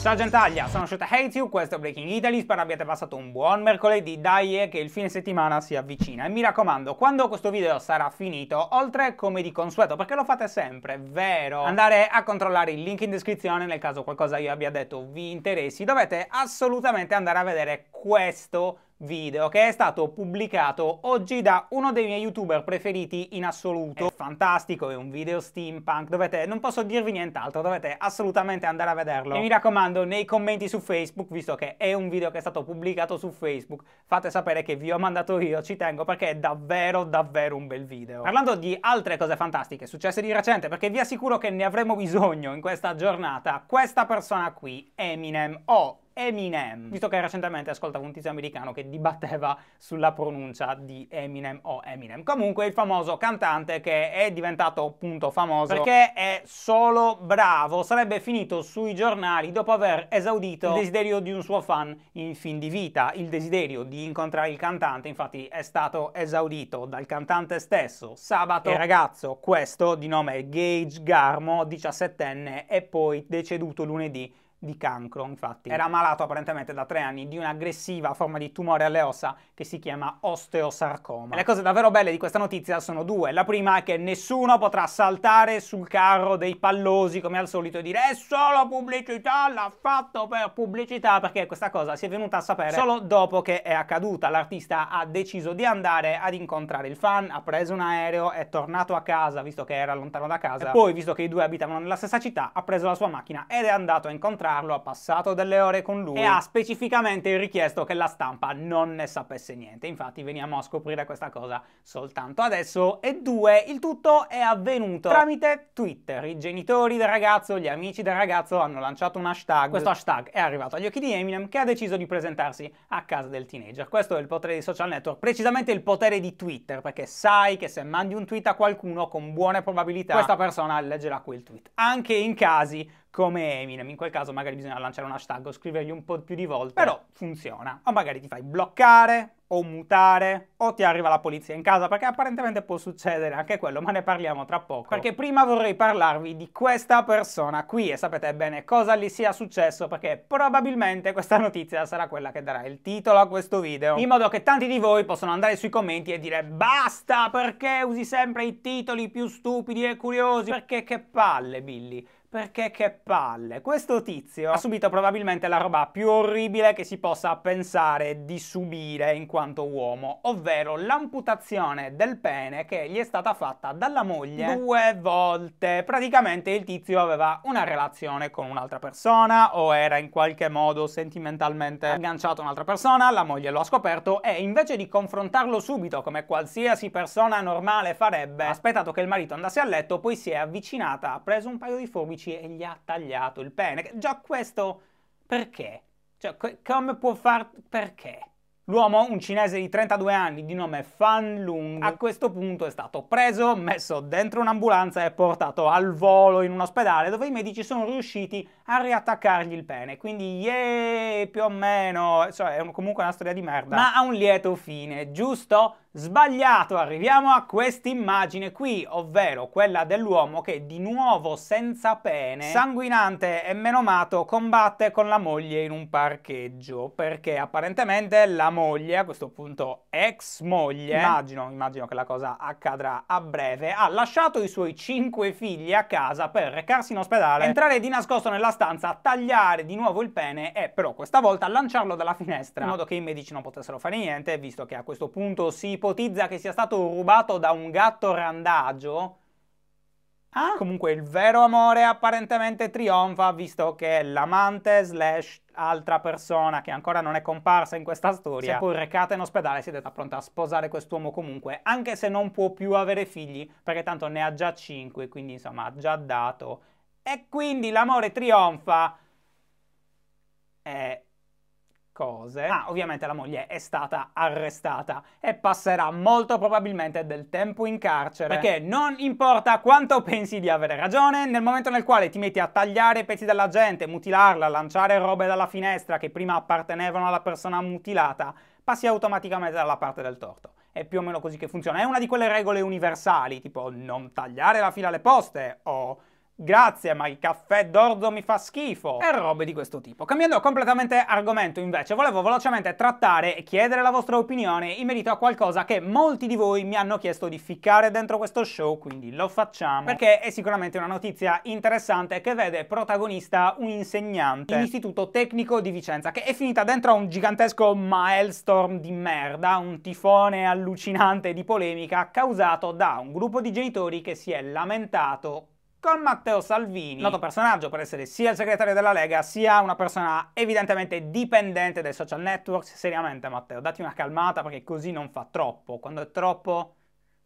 Ciao Gentaglia, sono Shota Hates You, questo è Breaking Italy, spero abbiate passato un buon mercoledì, dai e che il fine settimana si avvicina. E mi raccomando, quando questo video sarà finito, oltre come di consueto, perché lo fate sempre, vero? Andare a controllare il link in descrizione nel caso qualcosa io abbia detto vi interessi, dovete assolutamente andare a vedere questo video video che è stato pubblicato oggi da uno dei miei youtuber preferiti in assoluto. È fantastico, è un video steampunk, dovete, non posso dirvi nient'altro, dovete assolutamente andare a vederlo. E mi raccomando, nei commenti su Facebook, visto che è un video che è stato pubblicato su Facebook, fate sapere che vi ho mandato io, ci tengo perché è davvero davvero un bel video. Parlando di altre cose fantastiche successe di recente, perché vi assicuro che ne avremo bisogno in questa giornata, questa persona qui, Eminem, o oh, Eminem, visto che recentemente ascoltavo un tizio americano che dibatteva sulla pronuncia di Eminem o Eminem. Comunque il famoso cantante che è diventato appunto famoso perché è solo bravo, sarebbe finito sui giornali dopo aver esaudito il desiderio di un suo fan in fin di vita. Il desiderio di incontrare il cantante infatti è stato esaudito dal cantante stesso sabato. E ragazzo, questo di nome Gage Garmo, 17enne, è poi deceduto lunedì di cancro, infatti. Era malato apparentemente da tre anni di un'aggressiva forma di tumore alle ossa che si chiama osteosarcoma. E le cose davvero belle di questa notizia sono due. La prima è che nessuno potrà saltare sul carro dei pallosi come al solito e dire è solo pubblicità, l'ha fatto per pubblicità, perché questa cosa si è venuta a sapere solo dopo che è accaduta. L'artista ha deciso di andare ad incontrare il fan, ha preso un aereo, è tornato a casa, visto che era lontano da casa, e poi, visto che i due abitavano nella stessa città, ha preso la sua macchina ed è andato a incontrare incontrarlo, ha passato delle ore con lui e ha specificamente richiesto che la stampa non ne sapesse niente. Infatti veniamo a scoprire questa cosa soltanto adesso. E due, il tutto è avvenuto tramite Twitter. I genitori del ragazzo, gli amici del ragazzo hanno lanciato un hashtag. Questo hashtag è arrivato agli occhi di Eminem che ha deciso di presentarsi a casa del teenager. Questo è il potere di social network, precisamente il potere di Twitter, perché sai che se mandi un tweet a qualcuno con buone probabilità questa persona leggerà quel tweet. Anche in casi come Eminem. In quel caso magari bisogna lanciare un hashtag o scrivergli un po' più di volte, però funziona. O magari ti fai bloccare o mutare o ti arriva la polizia in casa perché apparentemente può succedere anche quello, ma ne parliamo tra poco. Perché prima vorrei parlarvi di questa persona qui e sapete bene cosa gli sia successo perché probabilmente questa notizia sarà quella che darà il titolo a questo video, in modo che tanti di voi possono andare sui commenti e dire basta perché usi sempre i titoli più stupidi e curiosi, perché che palle Billy. Perché che palle, questo tizio ha ah. subito probabilmente la roba più orribile che si possa pensare di subire in quanto uomo, ovvero l'amputazione del pene che gli è stata fatta dalla moglie due volte. Praticamente il tizio aveva una relazione con un'altra persona o era in qualche modo sentimentalmente agganciato a un'altra persona, la moglie lo ha scoperto e invece di confrontarlo subito come qualsiasi persona normale farebbe, ha aspettato che il marito andasse a letto, poi si è avvicinata, ha preso un paio di forbici economici e gli ha tagliato il pene. Già questo perché? Cioè, come può far... perché? L'uomo, un cinese di 32 anni di nome Fan Lung, a questo punto è stato preso, messo dentro un'ambulanza e portato al volo in un ospedale dove i medici sono riusciti a riattaccargli il pene. Quindi, yeee, più o meno, cioè, è comunque una storia di merda, ma ha un lieto fine, giusto? Sbagliato, arriviamo a questa immagine qui, ovvero quella dell'uomo che di nuovo senza pene, sanguinante e menomato, combatte con la moglie in un parcheggio, perché apparentemente la moglie, a questo punto ex moglie, immagino, immagino che la cosa accadrà a breve, ha lasciato i suoi cinque figli a casa per recarsi in ospedale, entrare di nascosto nella stanza, tagliare di nuovo il pene e però questa volta lanciarlo dalla finestra, in modo che i medici non potessero fare niente, visto che a questo punto si ipotizza che sia stato rubato da un gatto randagio. Ah? Comunque il vero amore apparentemente trionfa visto che l'amante slash altra persona che ancora non è comparsa in questa storia si è poi recata in ospedale e si è detta pronta a sposare quest'uomo comunque anche se non può più avere figli perché tanto ne ha già cinque quindi insomma ha già dato e quindi l'amore trionfa. Eh, cose. Ah, ovviamente la moglie è stata arrestata e passerà molto probabilmente del tempo in carcere. Perché non importa quanto pensi di avere ragione, nel momento nel quale ti metti a tagliare pezzi della gente, mutilarla, lanciare robe dalla finestra che prima appartenevano alla persona mutilata, passi automaticamente dalla parte del torto. È più o meno così che funziona. È una di quelle regole universali, tipo non tagliare la fila alle poste o grazie ma il caffè d'orzo mi fa schifo e robe di questo tipo. Cambiando completamente argomento invece, volevo velocemente trattare e chiedere la vostra opinione in merito a qualcosa che molti di voi mi hanno chiesto di ficcare dentro questo show, quindi lo facciamo, perché è sicuramente una notizia interessante che vede protagonista un insegnante in eh. istituto tecnico di Vicenza che è finita dentro a un gigantesco maelstrom di merda, un tifone allucinante di polemica causato da un gruppo di genitori che si è lamentato con Matteo Salvini, noto personaggio per essere sia il segretario della Lega sia una persona evidentemente dipendente dai social networks. Seriamente Matteo, dati una calmata perché così non fa troppo. Quando è troppo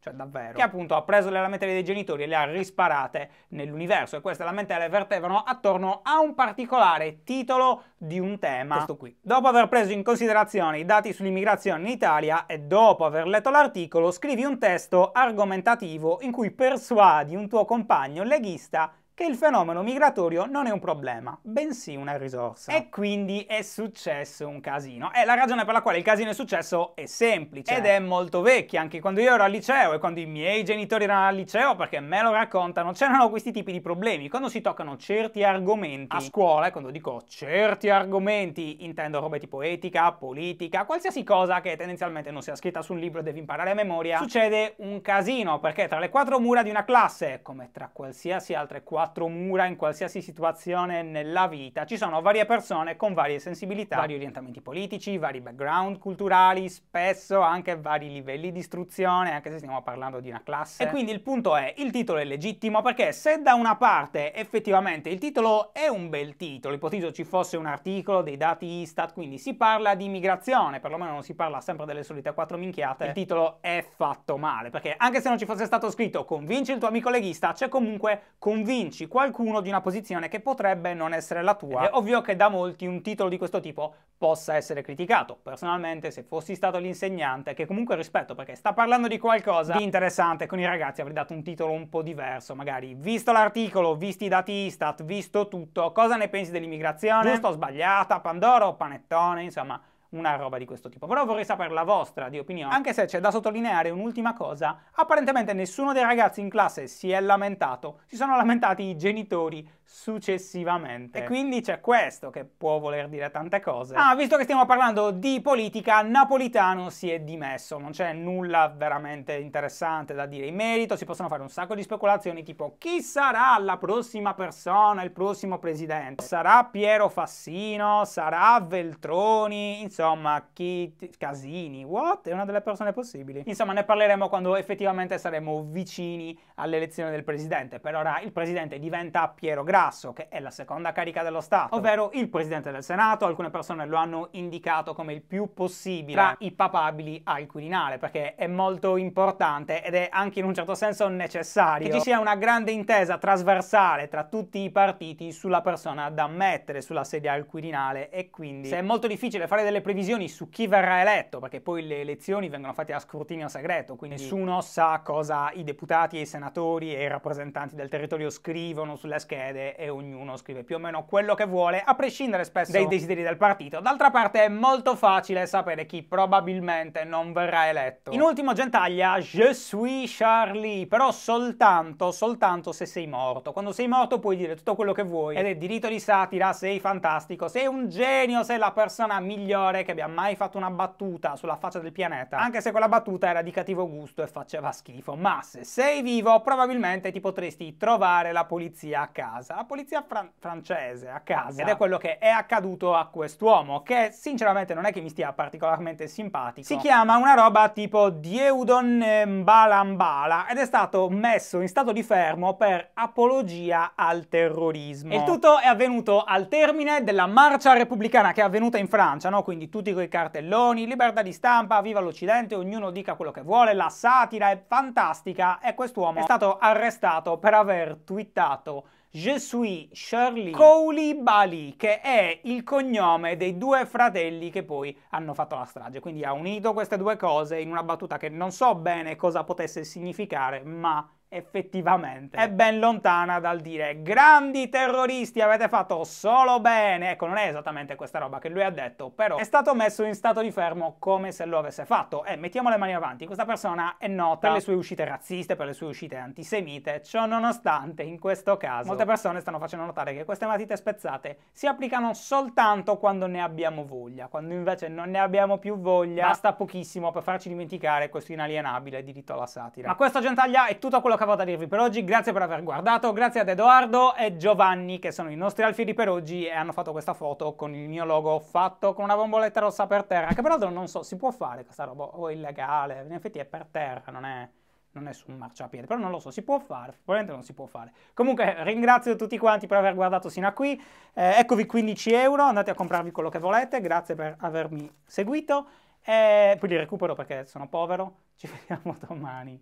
cioè davvero, che appunto ha preso le lamentele dei genitori e le ha risparate nell'universo e queste lamentele vertevano attorno a un particolare titolo di un tema, questo qui. Dopo aver preso in considerazione i dati sull'immigrazione in Italia e dopo aver letto l'articolo, scrivi un testo argomentativo in cui persuadi un tuo compagno leghista che il fenomeno migratorio non è un problema, bensì una risorsa. E quindi è successo un casino. E la ragione per la quale il casino è successo è semplice ed è molto vecchia. Anche quando io ero al liceo e quando i miei genitori erano al liceo, perché me lo raccontano, c'erano questi tipi di problemi. Quando si toccano certi argomenti a scuola, e quando dico certi argomenti intendo robe tipo etica, politica, qualsiasi cosa che tendenzialmente non sia scritta su un libro e devi imparare a memoria, succede un casino perché tra le quattro mura di una classe, come tra qualsiasi altre quattro quattro mura in qualsiasi situazione nella vita, ci sono varie persone con varie sensibilità, vari orientamenti politici, vari background culturali, spesso anche vari livelli di istruzione, anche se stiamo parlando di una classe. E quindi il punto è, il titolo è legittimo perché se da una parte effettivamente il titolo è un bel titolo, ipotizzo ci fosse un articolo dei dati Istat, quindi si parla di immigrazione, perlomeno non si parla sempre delle solite quattro minchiate, il titolo è fatto male, perché anche se non ci fosse stato scritto convinci il tuo amico leghista, c'è comunque convinci convinci qualcuno di una posizione che potrebbe non essere la tua. Ed è ovvio che da molti un titolo di questo tipo possa essere criticato. Personalmente, se fossi stato l'insegnante, che comunque rispetto perché sta parlando di qualcosa di interessante con i ragazzi, avrei dato un titolo un po' diverso, magari visto l'articolo, visti i dati Istat, visto tutto, cosa ne pensi dell'immigrazione? Giusto o sbagliata? Pandoro o panettone? Insomma, una roba di questo tipo. Però vorrei sapere la vostra di opinione, anche se c'è da sottolineare un'ultima cosa, apparentemente nessuno dei ragazzi in classe si è lamentato, si sono lamentati i genitori successivamente. E quindi c'è questo che può voler dire tante cose. Ah, visto che stiamo parlando di politica, Napolitano si è dimesso, non c'è nulla veramente interessante da dire in merito, si possono fare un sacco di speculazioni tipo chi sarà la prossima persona, il prossimo presidente? Sarà Piero Fassino? Sarà Veltroni? Insomma, insomma, chi... Casini, what? È una delle persone possibili. Insomma, ne parleremo quando effettivamente saremo vicini all'elezione del presidente. Per ora il presidente diventa Piero Grasso, che è la seconda carica dello Stato, ovvero il presidente del Senato. Alcune persone lo hanno indicato come il più possibile tra i papabili al Quirinale, perché è molto importante ed è anche in un certo senso necessario che ci sia una grande intesa trasversale tra tutti i partiti sulla persona da mettere sulla sedia al Quirinale e quindi se è molto difficile fare delle previsioni previsioni su chi verrà eletto, perché poi le elezioni vengono fatte a scrutinio segreto, quindi nessuno sa cosa i deputati, i senatori e i rappresentanti del territorio scrivono sulle schede e ognuno scrive più o meno quello che vuole, a prescindere spesso dai desideri del partito. D'altra parte è molto facile sapere chi probabilmente non verrà eletto. In ultimo gentaglia, je suis Charlie, però soltanto, soltanto se sei morto. Quando sei morto puoi dire tutto quello che vuoi ed è diritto di satira, sei fantastico, sei un genio, sei la persona migliore che abbia mai fatto una battuta sulla faccia del pianeta, ah. anche se quella battuta era di cattivo gusto e faceva schifo, ma se sei vivo probabilmente ti potresti trovare la polizia a casa, la polizia fran francese a casa. Ed è quello che è accaduto a quest'uomo, che sinceramente non è che mi stia particolarmente simpatico. Si chiama una roba tipo Dieudon Mbalambala ed è stato messo in stato di fermo per apologia al terrorismo. Il tutto è avvenuto al termine della marcia repubblicana che è avvenuta in Francia, no? Quindi tutti quei cartelloni, libertà di stampa, viva l'Occidente, ognuno dica quello che vuole, la satira è fantastica e quest'uomo è stato arrestato per aver twittato Je suis Shirley Koulibaly, che è il cognome dei due fratelli che poi hanno fatto la strage. Quindi ha unito queste due cose in una battuta che non so bene cosa potesse significare, ma effettivamente è ben lontana dal dire grandi terroristi avete fatto solo bene ecco non è esattamente questa roba che lui ha detto però è stato messo in stato di fermo come se lo avesse fatto e eh, mettiamo le mani avanti questa persona è nota per esatto. le sue uscite razziste per le sue uscite antisemite ciò nonostante in questo caso molte persone stanno facendo notare che queste matite spezzate si applicano soltanto quando ne abbiamo voglia quando invece non ne abbiamo più voglia basta pochissimo per farci dimenticare questo inalienabile diritto alla satira ma questo gentaglia è tutto quello che poca da dirvi per oggi, grazie per aver guardato, grazie ad Edoardo e Giovanni che sono i nostri alfieri per oggi e hanno fatto questa foto con il mio logo fatto con una bomboletta rossa per terra, che peraltro non so, si può fare questa roba o è illegale, in effetti è per terra, non è non è su un marciapiede, però non lo so, si può fare, probabilmente non si può fare. Comunque ringrazio tutti quanti per aver guardato fino a qui, eh, eccovi 15 euro, andate a comprarvi quello che volete, grazie per avermi seguito, e poi li recupero perché sono povero, ci vediamo domani.